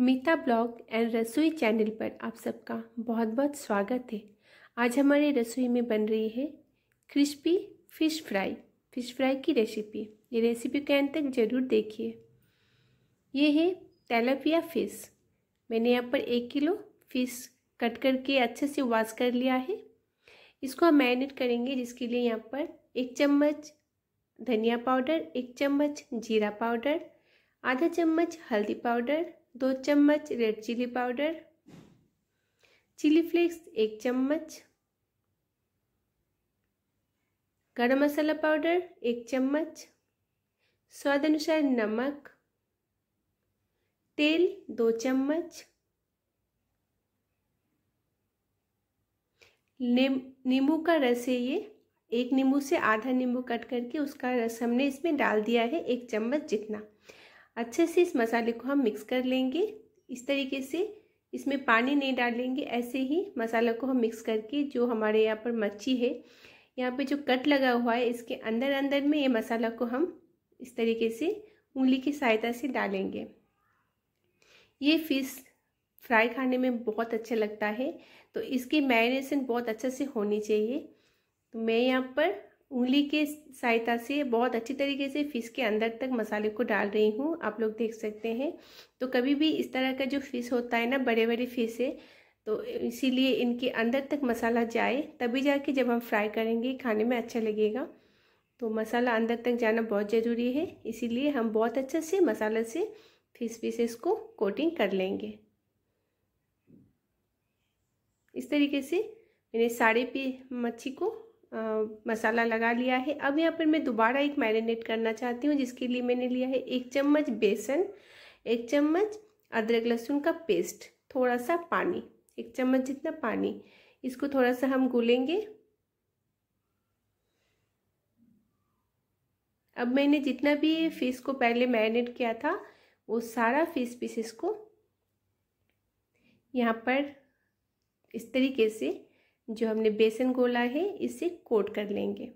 Meeta blog and Rasoi channel पर आप सबका बहुत बहुत स्वागत है आज हमारे रसोई में बन रही है crispy fish fry fish fry की रेसिपी ये रेसिपी के अंत तक ज़रूर देखिए ये है तेलापिया फिश मैंने यहाँ पर एक किलो फिश कट करके अच्छे से वॉश कर लिया है इसको हम मैरिनेट करेंगे जिसके लिए यहाँ पर एक चम्मच धनिया पाउडर एक चम्मच जीरा पाउडर आधा चम्मच हल्दी पाउडर दो चम्मच red chilli powder chilli flakes एक चम्मच गरम मसाला पाउडर एक चम्मच स्वाद अनुसार नमक तेल दो चम्मच नींबू का रस है ये एक नींबू से आधा नींबू कट करके उसका रस हमने इसमें डाल दिया है एक चम्मच जितना अच्छे से इस मसाले को हम मिक्स कर लेंगे इस तरीके से इसमें पानी नहीं डालेंगे ऐसे ही मसाला को हम मिक्स करके जो हमारे यहाँ पर मच्छी है यहाँ पे जो कट लगा हुआ है इसके अंदर अंदर में ये मसाला को हम इस तरीके से उंगली की सहायता से डालेंगे ये फिश फ्राई खाने में बहुत अच्छा लगता है तो इसकी मैरिनेशन बहुत अच्छे से होनी चाहिए तो मैं यहाँ पर उंगली के सहायता से बहुत अच्छी तरीके से फ़िश के अंदर तक मसाले को डाल रही हूँ आप लोग देख सकते हैं तो कभी भी इस तरह का जो फ़िश होता है ना बड़े बड़े फिश है तो इसीलिए इनके अंदर तक मसाला जाए तभी जाके जब हम फ्राई करेंगे खाने में अच्छा लगेगा तो मसाला अंदर तक जाना बहुत ज़रूरी है इसीलिए हम बहुत अच्छे से मसाले से फिश पीसेस को कोटिंग कर लेंगे इस तरीके से मैंने सारे पी मच्छी को आ, मसाला लगा लिया है अब यहाँ पर मैं दोबारा एक मैरिनेट करना चाहती हूँ जिसके लिए मैंने लिया है एक चम्मच बेसन एक चम्मच अदरक लहसुन का पेस्ट थोड़ा सा पानी एक चम्मच जितना पानी इसको थोड़ा सा हम गूलेंगे अब मैंने जितना भी फिश को पहले मैरिनेट किया था वो सारा फिश पीसेस को यहाँ पर इस तरीके से जो हमने बेसन गोला है इसे कोट कर लेंगे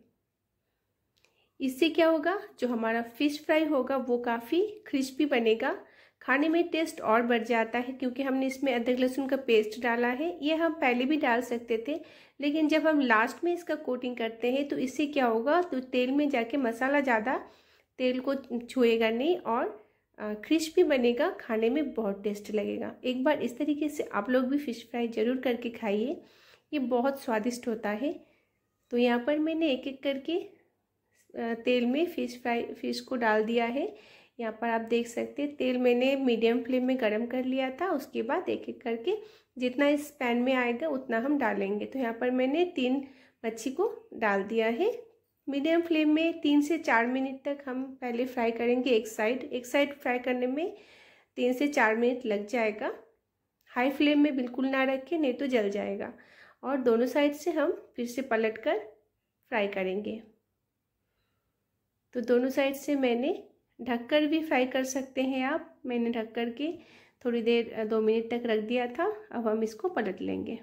इससे क्या होगा जो हमारा फिश फ्राई होगा वो काफ़ी क्रिस्पी बनेगा खाने में टेस्ट और बढ़ जाता है क्योंकि हमने इसमें अदरक लहसुन का पेस्ट डाला है ये हम पहले भी डाल सकते थे लेकिन जब हम लास्ट में इसका कोटिंग करते हैं तो इससे क्या होगा तो तेल में जाके मसाला ज़्यादा तेल को छुएगा नहीं और क्रिस्पी बनेगा खाने में बहुत टेस्ट लगेगा एक बार इस तरीके से आप लोग भी फ़िश फ्राई ज़रूर करके खाइए ये बहुत स्वादिष्ट होता है तो यहाँ पर मैंने एक एक करके तेल में फ़िश फ्राई फिश को डाल दिया है यहाँ पर आप देख सकते हैं तेल मैंने मीडियम फ्लेम में गरम कर लिया था उसके बाद एक एक करके जितना इस पैन में आएगा उतना हम डालेंगे तो यहाँ पर मैंने तीन मच्छी को डाल दिया है मीडियम फ्लेम में तीन से चार मिनट तक हम पहले फ्राई करेंगे एक साइड एक साइड फ्राई करने में तीन से चार मिनट लग जाएगा हाई फ्लेम में बिल्कुल ना रखें नहीं तो जल जाएगा और दोनों साइड से हम फिर से पलट कर फ्राई करेंगे तो दोनों साइड से मैंने ढककर भी फ्राई कर सकते हैं आप मैंने ढक कर के थोड़ी देर दो मिनट तक रख दिया था अब हम इसको पलट लेंगे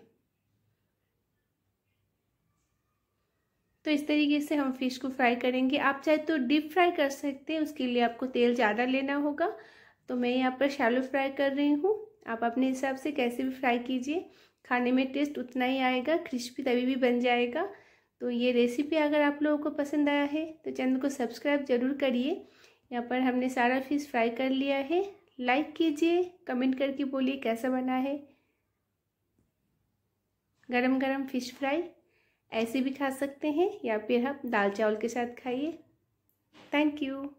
तो इस तरीके से हम फिश को फ्राई करेंगे आप चाहे तो डीप फ्राई कर सकते हैं उसके लिए आपको तेल ज़्यादा लेना होगा तो मैं यहाँ पर शैलो फ्राई कर रही हूँ आप अपने हिसाब से कैसे भी फ्राई कीजिए खाने में टेस्ट उतना ही आएगा क्रिस्पी तभी भी बन जाएगा तो ये रेसिपी अगर आप लोगों को पसंद आया है तो चैनल को सब्सक्राइब ज़रूर करिए यहाँ पर हमने सारा फिश फ्राई कर लिया है लाइक कीजिए कमेंट करके बोलिए कैसा बना है गरम गरम फ़िश फ्राई ऐसे भी खा सकते हैं या फिर आप दाल चावल के साथ खाइए थैंक यू